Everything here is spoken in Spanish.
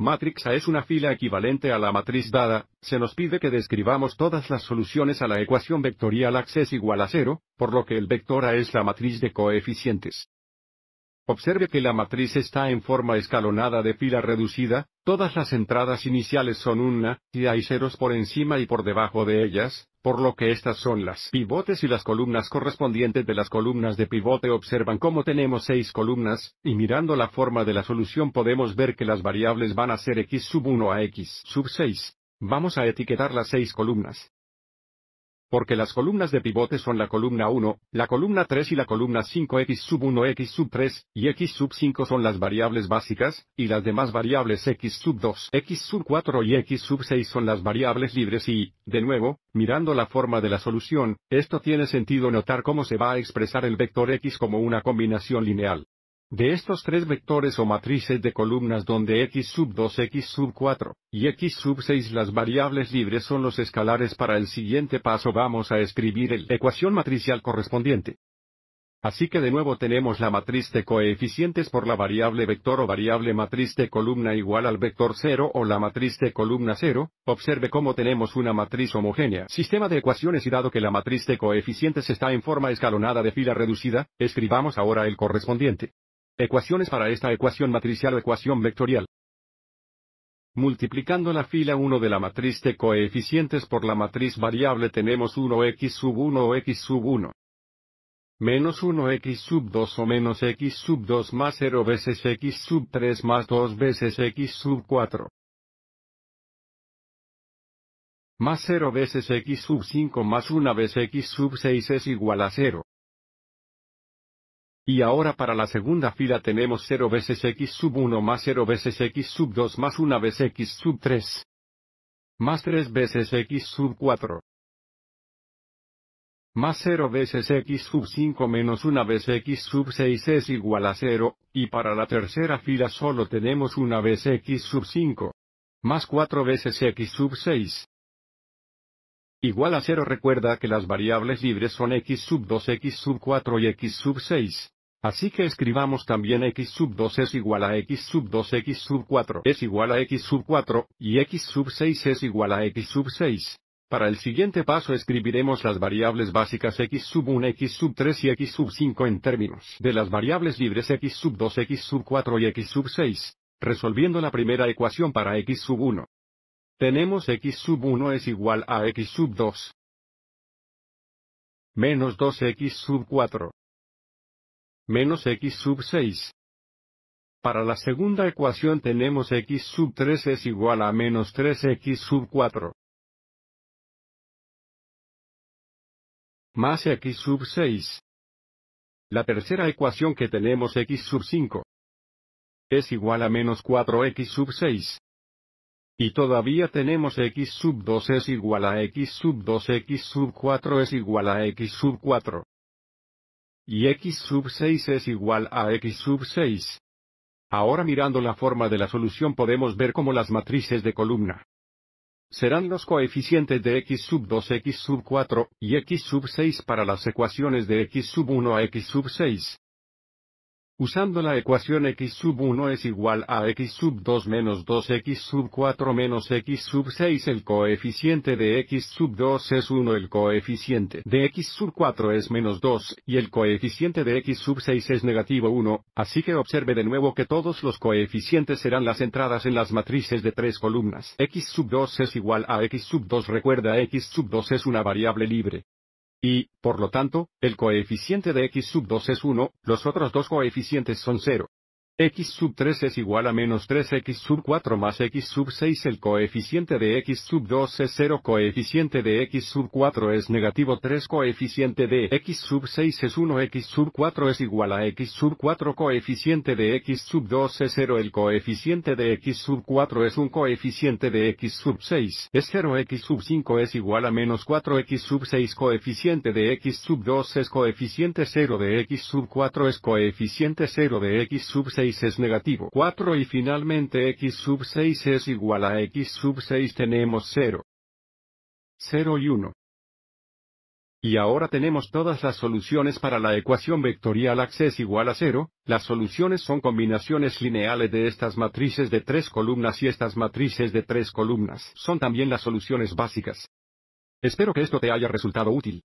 Matrix A es una fila equivalente a la matriz dada, se nos pide que describamos todas las soluciones a la ecuación vectorial ax es igual a cero, por lo que el vector A es la matriz de coeficientes. Observe que la matriz está en forma escalonada de fila reducida, todas las entradas iniciales son una, y hay ceros por encima y por debajo de ellas, por lo que estas son las pivotes y las columnas correspondientes de las columnas de pivote observan cómo tenemos seis columnas, y mirando la forma de la solución podemos ver que las variables van a ser x sub 1 a x sub 6. Vamos a etiquetar las seis columnas porque las columnas de pivote son la columna 1, la columna 3 y la columna 5x sub 1 x sub 3 y x sub 5 son las variables básicas, y las demás variables x sub 2, x sub 4 y x sub 6 son las variables libres y, de nuevo, mirando la forma de la solución, esto tiene sentido notar cómo se va a expresar el vector x como una combinación lineal. De estos tres vectores o matrices de columnas donde x sub 2, x sub 4 y x sub 6 las variables libres son los escalares para el siguiente paso vamos a escribir la ecuación matricial correspondiente. Así que de nuevo tenemos la matriz de coeficientes por la variable vector o variable matriz de columna igual al vector 0 o la matriz de columna 0, observe cómo tenemos una matriz homogénea. Sistema de ecuaciones y dado que la matriz de coeficientes está en forma escalonada de fila reducida, escribamos ahora el correspondiente. Ecuaciones para esta ecuación matricial o ecuación vectorial. Multiplicando la fila 1 de la matriz de coeficientes por la matriz variable tenemos 1x sub 1 o x sub 1. Menos 1x sub 2 o menos x sub 2 más 0 veces x sub 3 más 2 veces x sub 4. Más 0 veces x sub 5 más 1 vez x sub 6 es igual a 0. Y ahora para la segunda fila tenemos 0 veces x sub 1 más 0 veces x sub 2 más 1 vez x sub 3. Más 3 veces x sub 4. Más 0 veces x sub 5 menos 1 vez x sub 6 es igual a 0, y para la tercera fila solo tenemos 1 vez x sub 5. Más 4 veces x sub 6 igual a cero recuerda que las variables libres son x sub 2, x sub 4 y x sub 6. Así que escribamos también x sub 2 es igual a x sub 2, x sub 4 es igual a x sub 4, y x sub 6 es igual a x sub 6. Para el siguiente paso escribiremos las variables básicas x sub 1, x sub 3 y x sub 5 en términos de las variables libres x sub 2, x sub 4 y x sub 6, resolviendo la primera ecuación para x sub 1 tenemos x sub 1 es igual a x sub 2. Menos 2x sub 4. Menos x sub 6. Para la segunda ecuación tenemos x sub 3 es igual a menos 3x sub 4. Más x sub 6. La tercera ecuación que tenemos x sub 5 es igual a menos 4x sub 6. Y todavía tenemos x sub 2 es igual a x sub 2 x sub 4 es igual a x sub 4. Y x sub 6 es igual a x sub 6. Ahora mirando la forma de la solución podemos ver cómo las matrices de columna serán los coeficientes de x sub 2, x sub 4 y x sub 6 para las ecuaciones de x sub 1 a x sub 6 usando la ecuación x sub 1 es igual a x sub 2 menos 2x sub 4 menos x sub 6 el coeficiente de x sub 2 es 1 el coeficiente de x sub 4 es menos 2 y el coeficiente de x sub 6 es negativo 1, así que observe de nuevo que todos los coeficientes serán las entradas en las matrices de tres columnas. x sub 2 es igual a x sub 2 recuerda x sub 2 es una variable libre y, por lo tanto, el coeficiente de x sub 2 es 1, los otros dos coeficientes son 0 x sub 3 es igual a menos 3x sub 4 más x sub 6 el coeficiente de x sub 2 es 0 coeficiente de x sub 4 es negativo 3 coeficiente de x sub 6 es 1 x sub 4 es igual a x sub 4 coeficiente de x sub 2 es 0 el coeficiente de x sub 4 es un coeficiente de x sub 6 es 0 x sub 5 es igual a menos 4 x sub 6 coeficiente de x sub 2 es coeficiente 0 de x sub 4 es coeficiente 0 de x sub 6 es negativo 4 y finalmente x sub 6 es igual a x sub 6 tenemos 0. 0 y 1. Y ahora tenemos todas las soluciones para la ecuación vectorial x es igual a 0, las soluciones son combinaciones lineales de estas matrices de tres columnas y estas matrices de tres columnas son también las soluciones básicas. Espero que esto te haya resultado útil.